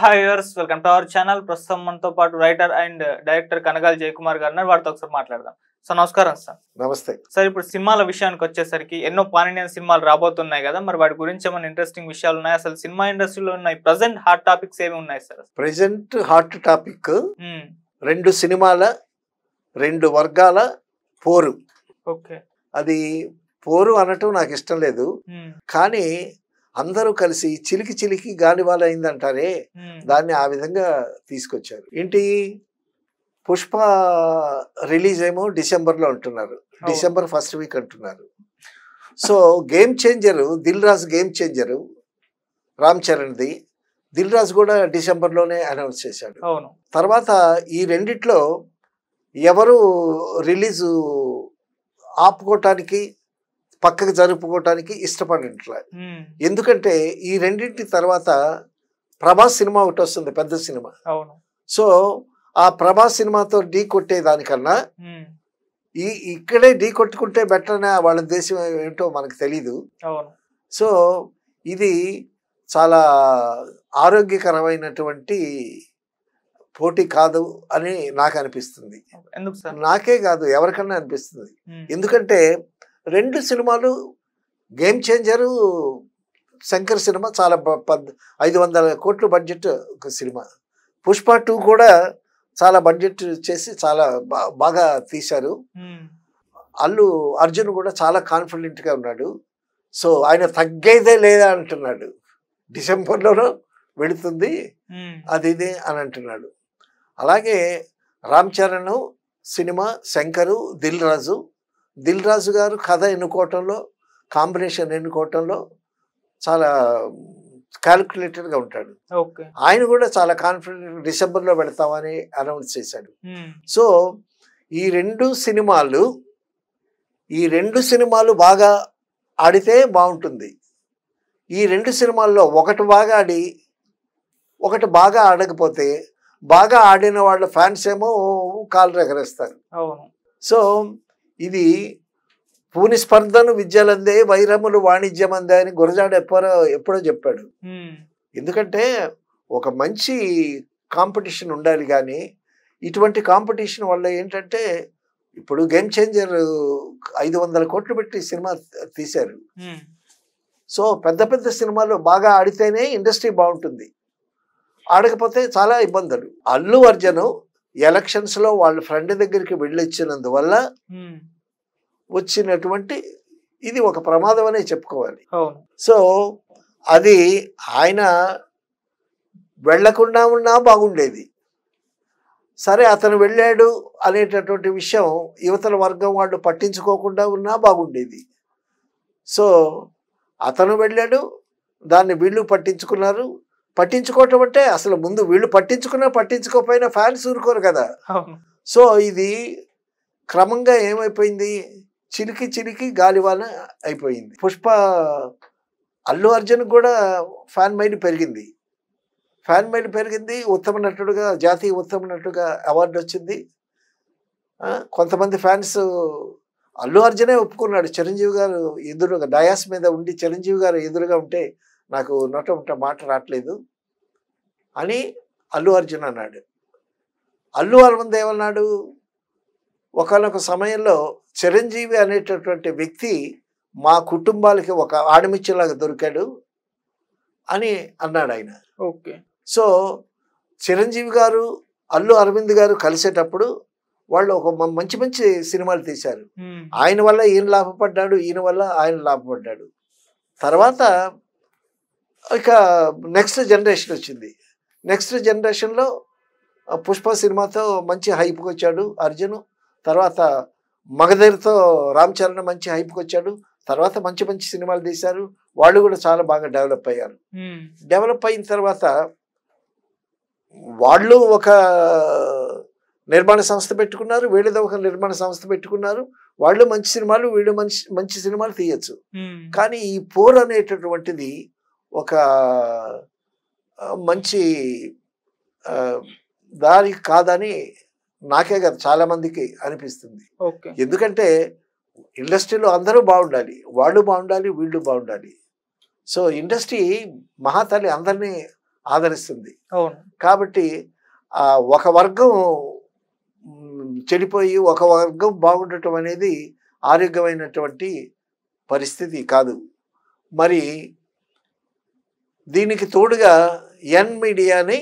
Hi హాయర్స్ welcome to our channel ప్రస్తుతం మనతో పాటు writer and director Kanagali Jayakumar garu అన్నారు వారితో ఒకసారి మాట్లాడదాం సార్ నమస్కారం సార్ నమస్తే సార్ ఇప్పుడు సినిమాల విషయానికి వచ్చేసరికి ఎన్నో ఇండియన్ సినిమాలు రాబోతున్నాయి కదా మరి వాటి గురించి ఏమైనా ఇంట్రెస్టింగ్ విషయాలు ఉన్నాయి అసలు సినిమా ఇండస్ట్రీలో ఉన్నాయి ప్రజెంట్ హాట్ టాపిక్స్ ఏమి ఉన్నాయి సార్ ప్రజెంట్ హాట్ టాపిక్ రెండు సినిమాల రెండు వర్గాల పోరు ఓకే అది పోరు అనటం నాకు ఇష్టం లేదు hmm. కానీ అందరూ కలిసి చిలికి చిలికి గాలివాల అయిందంటారే దాన్ని ఆ విధంగా తీసుకొచ్చారు ఏంటి పుష్ప రిలీజ్ ఏమో డిసెంబర్లో అంటున్నారు డిసెంబర్ ఫస్ట్ వీక్ అంటున్నారు so game changer Dil Raju game changer Ram చరణ్ది దిల్ రాజు కూడా డిసెంబర్లోనే అనౌన్స్ చేశాడు తర్వాత ఈ రెండిట్లో ఎవరు రిలీజు ఆపుకోవటానికి పక్కకు జరుపుకోవటానికి ఇష్టపడట్లే ఎందుకంటే ఈ రెండింటి తర్వాత ప్రభాస్ సినిమా ఒకటి వస్తుంది పెద్ద సినిమా సో ఆ ప్రభాస్ సినిమాతో ఢీ కొట్టేదానికన్నా ఈ ఇక్కడే ఢీ కొట్టుకుంటే బెటర్నే వాళ్ళ దేశం ఏంటో మనకు తెలీదు సో ఇది చాలా ఆరోగ్యకరమైనటువంటి పోటీ కాదు అని నాకు అనిపిస్తుంది నాకే కాదు ఎవరికన్నా అనిపిస్తుంది ఎందుకంటే రెండు సినిమాలు గేమ్ చేంజరు శంకర్ సినిమా చాలా పద్ ఐదు వందల కోట్లు బడ్జెట్ ఒక సినిమా పుష్ప టూ కూడా చాలా బడ్జెట్ చేసి చాలా బాగా తీశారు అల్లు అర్జున్ కూడా చాలా కాన్ఫిడెంట్గా ఉన్నాడు సో ఆయన తగ్గేదే లేదా అంటున్నాడు డిసెంబర్లోనూ వెళుతుంది అది ఇది అని అంటున్నాడు అలాగే రామ్ చరణ్ సినిమా శంకరు దిల్ రాజు దిల్ రాజు గారు కథ ఎన్నుకోవటంలో కాంబినేషన్ ఎన్నుకోవటంలో చాలా క్యాలిక్యులేటెడ్గా ఉంటాడు ఆయన కూడా చాలా కాన్ఫిడెంట్ డిసెంబర్లో పెడతామని అనౌన్స్ చేశాడు సో ఈ రెండు సినిమాలు ఈ రెండు సినిమాలు బాగా ఆడితే బాగుంటుంది ఈ రెండు సినిమాల్లో ఒకటి బాగా ఆడి ఒకటి బాగా ఆడకపోతే బాగా ఆడిన వాళ్ళ ఫ్యాన్స్ ఏమో కాలు ఎగరేస్తారు సో ఇది పూని స్పర్ధను విద్యలందే వైరములు వాణిజ్యం అందే అని గురజాడ ఎప్పుడో ఎప్పుడో చెప్పాడు ఎందుకంటే ఒక మంచి కాంపిటీషన్ ఉండాలి కానీ ఇటువంటి కాంపిటీషన్ వల్ల ఏంటంటే ఇప్పుడు గేమ్ చేంజర్ ఐదు వందల కోట్లు పెట్టి సినిమా తీశారు సో పెద్ద పెద్ద సినిమాలు బాగా ఆడితేనే ఇండస్ట్రీ బాగుంటుంది ఆడకపోతే చాలా ఇబ్బందులు అల్లు అర్జున్ ఎలక్షన్స్లో వాళ్ళ ఫ్రెండ్ దగ్గరికి వెళ్ళొచ్చినందువల్ల వచ్చినటువంటి ఇది ఒక ప్రమాదం అనే చెప్పుకోవాలి సో అది ఆయన వెళ్లకుండా ఉన్నా బాగుండేది సరే అతను వెళ్ళాడు అనేటటువంటి విషయం యువతల వర్గం వాళ్ళు పట్టించుకోకుండా ఉన్నా బాగుండేది సో అతను వెళ్ళాడు దాన్ని వీళ్ళు పట్టించుకున్నారు పట్టించుకోవటం అంటే అసలు ముందు వీళ్ళు పట్టించుకున్నా పట్టించుకోకపోయినా ఫ్యాన్స్ ఊరుకోరు కదా సో ఇది క్రమంగా ఏమైపోయింది చిలికి చిలికి గాలివాన అయిపోయింది పుష్ప అల్లు అర్జున్ కూడా ఫ్యాన్ మైలు పెరిగింది ఫ్యాన్ మైలు పెరిగింది ఉత్తమ నటుడుగా జాతీయ ఉత్తమ నటుడుగా అవార్డు వచ్చింది కొంతమంది ఫ్యాన్స్ అల్లు అర్జునే ఒప్పుకున్నాడు చిరంజీవి గారు ఎదురుగా డయాస్ మీద ఉండి చిరంజీవి గారు ఎదురుగా ఉంటే నాకు నోట ఉంటే మాట రావట్లేదు అని అల్లు అర్జున్ అన్నాడు అల్లు అరవింద్ ఏమన్నాడు ఒకనొక సమయంలో చిరంజీవి అనేటటువంటి వ్యక్తి మా కుటుంబాలకి ఒక ఆడమిచ్చలాగా దొరికాడు అని అన్నాడు ఆయన ఓకే సో చిరంజీవి గారు అల్లు అరవింద్ గారు కలిసేటప్పుడు వాళ్ళు ఒక మంచి మంచి సినిమాలు తీశారు ఆయన వల్ల ఈయన లాభపడ్డాడు ఈయన వల్ల ఆయన లాభపడ్డాడు తర్వాత ఇక నెక్స్ట్ జనరేషన్ వచ్చింది నెక్స్ట్ జనరేషన్లో పుష్ప సినిమాతో మంచి హైప్కి వచ్చాడు అర్జున్ తర్వాత మగధరితో రామ్ చరణ్ మంచి హైప్కి వచ్చాడు తర్వాత మంచి మంచి సినిమాలు తీశారు వాళ్ళు కూడా చాలా బాగా డెవలప్ అయ్యారు డెవలప్ అయిన తర్వాత వాళ్ళు ఒక నిర్మాణ సంస్థ పెట్టుకున్నారు వీళ్ళది ఒక నిర్మాణ సంస్థ పెట్టుకున్నారు వాళ్ళు మంచి సినిమాలు వీళ్ళు మంచి మంచి సినిమాలు తీయచ్చు కానీ ఈ పోర్ అనేటటువంటిది ఒక మంచి దారి కాదని నాకే కదా చాలా మందికి అనిపిస్తుంది ఎందుకంటే ఇండస్ట్రీలో అందరూ బాగుండాలి వాళ్ళు బాగుండాలి వీళ్ళు బాగుండాలి సో ఇండస్ట్రీ మహాతల్లి అందరినీ ఆదరిస్తుంది కాబట్టి ఒక వర్గం చెడిపోయి ఒక వర్గం బాగుండటం అనేది ఆరోగ్యమైనటువంటి పరిస్థితి కాదు మరి దీనికి తోడుగా ఎన్ మీడియాని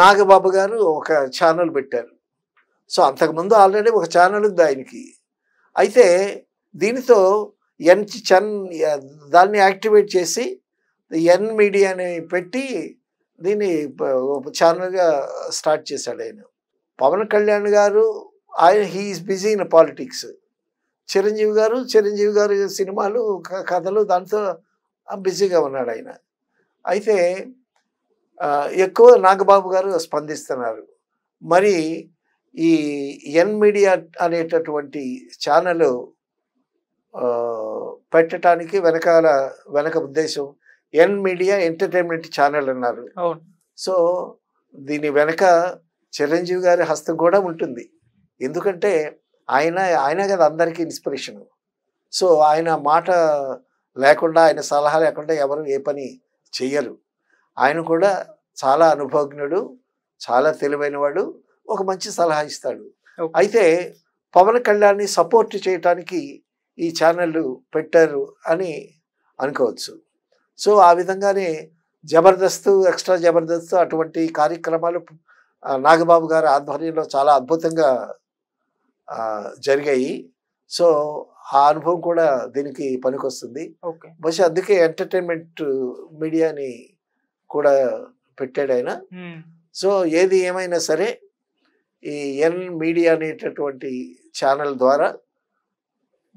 నాగబాబు గారు ఒక ఛానల్ పెట్టారు సో అంతకుముందు ఆల్రెడీ ఒక ఛానల్ ఉంది ఆయనకి అయితే దీనితో ఎన్ చన్ దాన్ని యాక్టివేట్ చేసి ఎన్ మీడియాని పెట్టి దీన్ని ఛానల్గా స్టార్ట్ చేశాడు ఆయన పవన్ కళ్యాణ్ గారు ఆయన he's busy in politics Chiranjeevi garu Chiranjeevi గారు సినిమాలు కథలు దాంతో బిజీగా ఉన్నాడు ఆయన అయితే ఎక్కువ నాగబాబు గారు స్పందిస్తున్నారు మరి ఈ ఎన్ మీడియా అనేటటువంటి ఛానల్ పెట్టడానికి వెనకాల వెనక ఉద్దేశం ఎన్ మీడియా ఎంటర్టైన్మెంట్ ఛానల్ అన్నారు సో దీని వెనక చిరంజీవి గారి హస్తం కూడా ఉంటుంది ఎందుకంటే ఆయన ఆయన కదా అందరికీ ఇన్స్పిరేషన్ సో ఆయన మాట లేకుండా ఆయన సలహా లేకుండా ఎవరు ఏ పని చెయ్యరు ఆయన కూడా చాలా అనుభవజ్ఞుడు చాలా తెలివైనవాడు ఒక మంచి సలహా ఇస్తాడు అయితే పవన్ కళ్యాణ్ని సపోర్ట్ చేయటానికి ఈ ఛానళ్ళు పెట్టారు అని అనుకోవచ్చు సో ఆ విధంగానే జబర్దస్త్ ఎక్స్ట్రా జబర్దస్త్ అటువంటి కార్యక్రమాలు నాగబాబు గారి ఆధ్వర్యంలో చాలా అద్భుతంగా జరిగాయి సో ఆ అనుభవం కూడా దీనికి పనికొస్తుంది బహుశా అందుకే ఎంటర్టైన్మెంట్ మీడియాని కూడా పెట్టాడు ఆయన సో ఏది ఏమైనా సరే ఈ ఎన్ మీడియా అనేటటువంటి ఛానల్ ద్వారా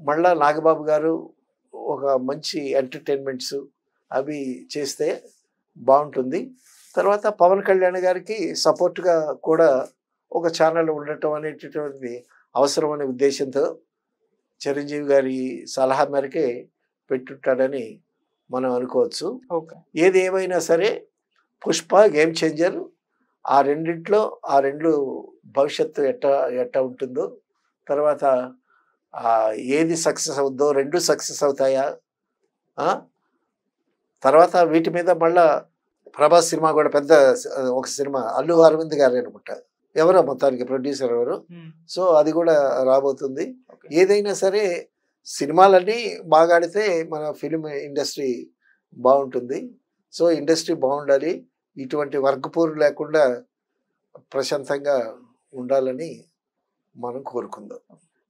మళ్ళా నాగబాబు గారు ఒక మంచి ఎంటర్టైన్మెంట్స్ అవి చేస్తే బాగుంటుంది తర్వాత పవన్ కళ్యాణ్ గారికి సపోర్ట్గా కూడా ఒక ఛానల్ ఉండటం అనేటటువంటి అవసరం అనే ఉద్దేశంతో చిరంజీవి గారి సలహా మేరకే పెట్టుంటాడని మనం అనుకోవచ్చు ఏది ఏమైనా సరే పుష్ప గేమ్ చేంజర్ ఆ రెండిట్లో ఆ రెండు భవిష్యత్తు ఎట్ట ఎట్ట ఉంటుందో తర్వాత ఏది సక్సెస్ అవుద్దో రెండు సక్సెస్ అవుతాయా తర్వాత వీటి మీద మళ్ళా ప్రభాస్ సినిమా కూడా పెద్ద ఒక సినిమా అల్లు అరవింద్ గారు అనుకుంటా ఎవరో మొత్తానికి ప్రొడ్యూసర్ ఎవరు సో అది కూడా రాబోతుంది ఏదైనా సరే సినిమాలన్నీ బాగాడితే మన ఫిలిం ఇండస్ట్రీ బాగుంటుంది సో ఇండస్ట్రీ బాగుండాలి ఇటువంటి వర్గపోరు లేకుండా ప్రశాంతంగా ఉండాలని మనం కోరుకుందాం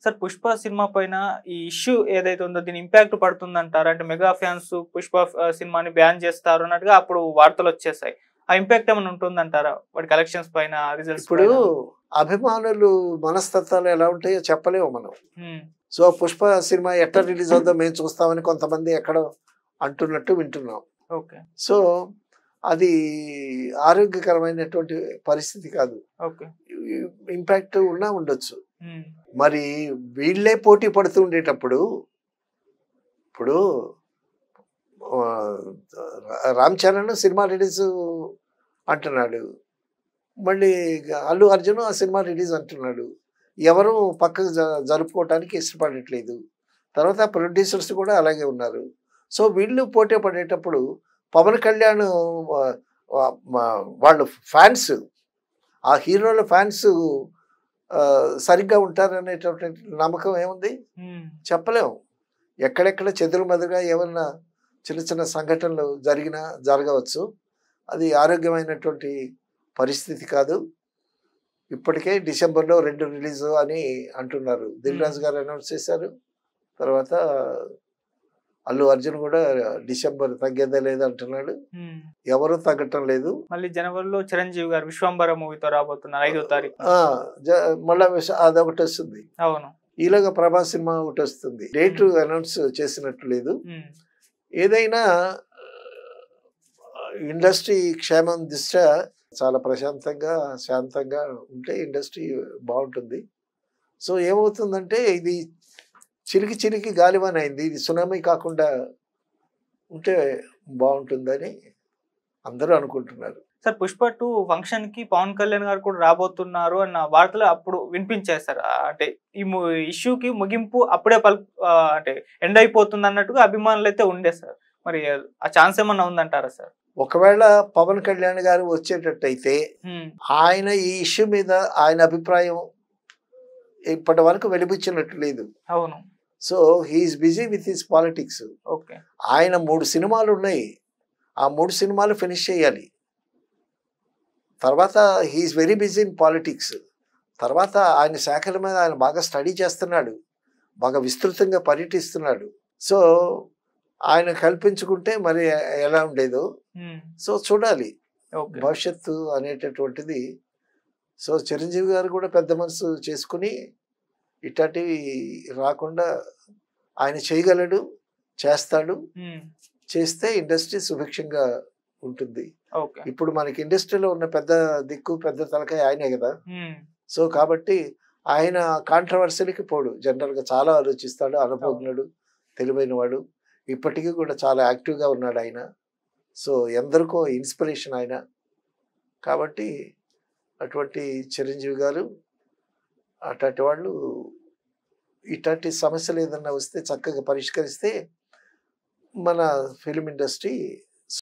సార్ పుష్ప సినిమా పైన ఈ ఇష్యూ ఏదైతే ఉందో దీని ఇంపాక్ట్ పడుతుందంటారు అంటే మెగా ఫ్యాన్స్ పుష్ప సినిమాని బ్యాన్ చేస్తారు అన్నట్టుగా అప్పుడు వార్తలు వచ్చేసాయి ఆ ఇంపాక్ట్ ఏమైనా ఉంటుందంటారా వాటి కలెక్షన్స్ పైన రిజల్ట్స్ ఇప్పుడు అభిమానులు మనస్తత్వాలు ఎలా ఉంటాయో చెప్పలేము మనం సో పుష్ప సినిమా ఎట్లా రిలీజ్ అవుతుందో మేము చూస్తామని కొంతమంది ఎక్కడో అంటున్నట్టు వింటున్నాం ఓకే సో అది ఆరోగ్యకరమైనటువంటి పరిస్థితి కాదు ఇంపాక్ట్ ఉన్నా ఉండొచ్చు మరి వీళ్ళే పోటీ పడుతూ ఉండేటప్పుడు ఇప్పుడు రామ్ చరణ్ సినిమా రిలీజ్ అంటున్నాడు మళ్ళీ అల్లు అర్జున్ ఆ సినిమా రిలీజ్ అంటున్నాడు ఎవరు పక్కకు జరుపుకోవటానికి ఇష్టపడట్లేదు తర్వాత ప్రొడ్యూసర్స్ కూడా అలాగే ఉన్నారు సో వీళ్ళు పోటీ పడేటప్పుడు పవన్ కళ్యాణ్ వాళ్ళ ఫ్యాన్స్ ఆ హీరోల ఫ్యాన్స్ సరిగ్గా ఉంటారనేటటువంటి నమ్మకం ఏముంది చెప్పలేము ఎక్కడెక్కడ చెదురుమదురుగా ఏమన్నా చిన్న చిన్న సంఘటనలు జరిగినా జరగవచ్చు అది ఆరోగ్యమైనటువంటి పరిస్థితి కాదు ఇప్పటికే డిసెంబర్లో రెండు రిలీజు అని అంటున్నారు దిల్ రాజు గారు అనౌన్స్ చేశారు తర్వాత అల్లు అర్జున్ కూడా డిసెంబర్ తగ్గేదే లేదు అంటున్నాడు ఎవరు తగ్గటం లేదు మళ్ళీ జనవరిలో చిరంజీవి గారు విశ్వంబర మూవీతో రాబోతున్నారు ఐదో తారీఖు మళ్ళీ ఒకటి వస్తుంది అవును ఈలోగా ప్రభాస్ సినిమా ఒకటి వస్తుంది డేట్ అనౌన్స్ చేసినట్టు లేదు ఏదైనా ఇండస్ట్రీ క్షేమం దృష్ట్యా చాలా ప్రశాంతంగా శాంతంగా ఉంటే ఇండస్ట్రీ బాగుంటుంది సో ఏమవుతుందంటే ఇది చిరికి చిరికి గాలివాన్ అయింది ఇది సునామీ కాకుండా ఉంటే బాగుంటుందని అందరూ అనుకుంటున్నారు సార్ పుష్ప టూ ఫంక్షన్ కి పవన్ కళ్యాణ్ గారు కూడా రాబోతున్నారు అన్న వార్తలు అప్పుడు వినిపించాయి సార్ అంటే ఈ ఇష్యూకి ముగింపు అప్పుడే పల్ అంటే ఎండ్ అయిపోతుంది అన్నట్టుగా అభిమానులు అయితే ఉండే సార్ మరి ఆ ఛాన్స్ ఏమన్నా ఉందంటారా సార్ ఒకవేళ పవన్ కళ్యాణ్ గారు వచ్చేటట్టయితే ఆయన ఈ ఇష్యూ మీద ఆయన అభిప్రాయం ఇప్పటి వరకు వెలిపించినట్టు లేదు అవును so he's busy with his politics ఆయన మూడు సినిమాలు ఉన్నాయి ఆ మూడు సినిమాలు ఫినిష్ చేయాలి తర్వాత he's very busy in politics తర్వాత ఆయన శాఖల మీద ఆయన బాగా స్టడీ చేస్తున్నాడు బాగా విస్తృతంగా పర్యటిస్తున్నాడు సో ఆయన కల్పించుకుంటే మరి ఎలా ఉండేదో hmm. సో చూడాలి భవిష్యత్తు అనేటటువంటిది సో చిరంజీవి గారు కూడా పెద్ద మనసు చేసుకుని ఇట్లాంటివి రాకుండా ఆయన చేయగలడు చేస్తాడు చేస్తే ఇండస్ట్రీ సుభిక్షంగా ఉంటుంది ఇప్పుడు మనకి ఇండస్ట్రీలో ఉన్న పెద్ద దిక్కు పెద్ద తలకాయ ఆయనే కదా సో కాబట్టి ఆయన కాంట్రవర్సీలకి పోడు జనరల్ గా చాలా ఆలోచిస్తాడు అనుభవజ్ఞుడు తెలివైన వాడు ఇప్పటికీ కూడా చాలా యాక్టివ్గా ఉన్నాడు ఆయన సో ఎందరికో ఇన్స్పిరేషన్ ఆయన కాబట్టి అటువంటి చిరంజీవి గారు అట్లాంటి వాళ్ళు ఇట్లాంటి సమస్యలు ఏదన్నా వస్తే చక్కగా పరిష్కరిస్తే మన ఫిలిం ఇండస్ట్రీ